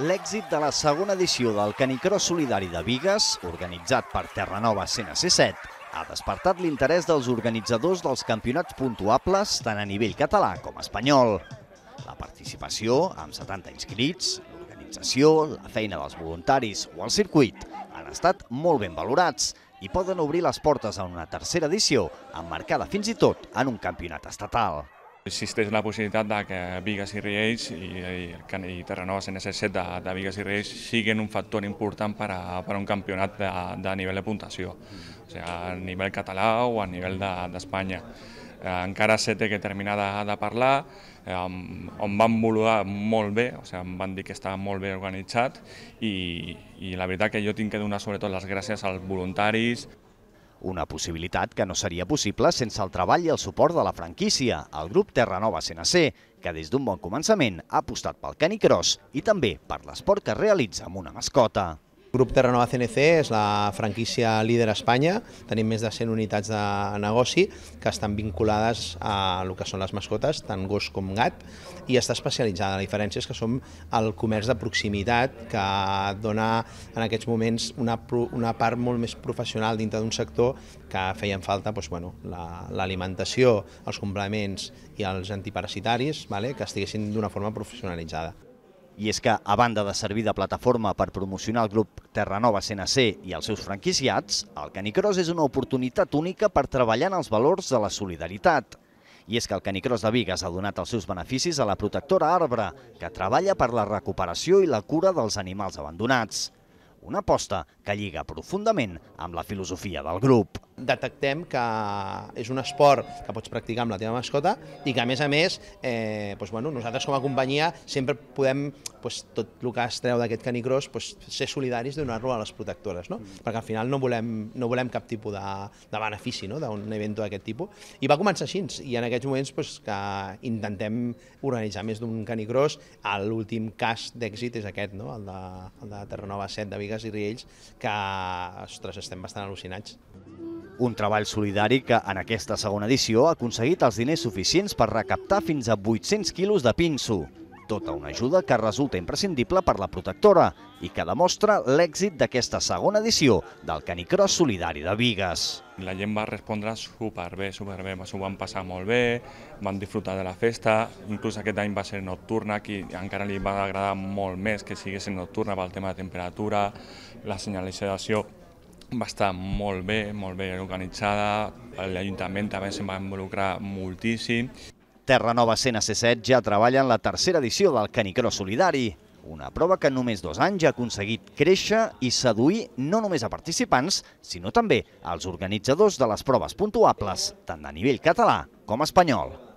l'èxit de la segona edició del Canicross Solidari de Vigues, organitzat per Terra Nova CNC7, ha despertat l'interès dels organitzadors dels campionats puntuables tant a nivell català com espanyol. La participació, amb 70 inscrits, l'organització, la feina dels voluntaris o el circuit han estat molt ben valorats i poden obrir les portes a una tercera edició, emmarcada fins i tot en un campionat estatal. Existeix la possibilitat de que Vigues i Riells i, i, i Terranova CNC7 de, de Vigues i Riells siguin un factor important per a, per a un campionat de, de nivell de puntació, o sigui, a nivell català o a nivell d'Espanya. De, eh, encara se té que terminar de, de parlar, eh, on van valorar molt bé, o sigui, em van dir que estava molt bé organitzat i, i la veritat que jo tinc que donar sobretot les gràcies als voluntaris, una possibilitat que no seria possible sense el treball i el suport de la franquícia, el grup Terranova CNC, que des d'un bon començament ha apostat pel canicross i també per l'esport que es realitza amb una mascota. Grup Terra Nova CNC és la franquícia líder a Espanya, tenim més de 100 unitats de negoci que estan vinculades a el que són les mascotes, tant gos com gat, i està especialitzada. La diferència és que som el comerç de proximitat que dona en aquests moments una, una part molt més professional dintre d'un sector que feien falta doncs, bueno, l'alimentació, la, els complements i els antiparasitaris, vale? que estiguessin d'una forma professionalitzada i és que, a banda de servir de plataforma per promocionar el grup Terranova CNC i els seus franquiciats, el Canicross és una oportunitat única per treballar en els valors de la solidaritat. I és que el Canicross de Vigues ha donat els seus beneficis a la protectora Arbre, que treballa per la recuperació i la cura dels animals abandonats. Una aposta que lliga profundament amb la filosofia del grup detectem que és un esport que pots practicar amb la teva mascota i que, a més a més, eh, doncs, bueno, nosaltres com a companyia sempre podem, doncs, tot el que es treu d'aquest canicross, doncs, ser solidaris i donar-lo a les protectores, no? Mm. perquè al final no volem, no volem cap tipus de, de benefici no? d'un evento d'aquest tipus. I va començar així, i en aquests moments doncs, que intentem organitzar més d'un canicross, l'últim cas d'èxit és aquest, no? el, de, el de Terranova 7 de Vigues i Riells, que, ostres, estem bastant al·lucinats. Un treball solidari que, en aquesta segona edició, ha aconseguit els diners suficients per recaptar fins a 800 quilos de pinso. Tota una ajuda que resulta imprescindible per la protectora i que demostra l'èxit d'aquesta segona edició del Canicross Solidari de Vigues. La gent va respondre superbé, superbé, s'ho van passar molt bé, van disfrutar de la festa, inclús aquest any va ser nocturna, que encara li va agradar molt més que sigués nocturna pel tema de temperatura, la senyalització va estar molt bé, molt bé organitzada, l'Ajuntament també se'n va involucrar moltíssim. Terra Nova CNC7 ja treballa en la tercera edició del Canicró Solidari, una prova que en només dos anys ha aconseguit créixer i seduir no només a participants, sinó també als organitzadors de les proves puntuables, tant a nivell català com espanyol.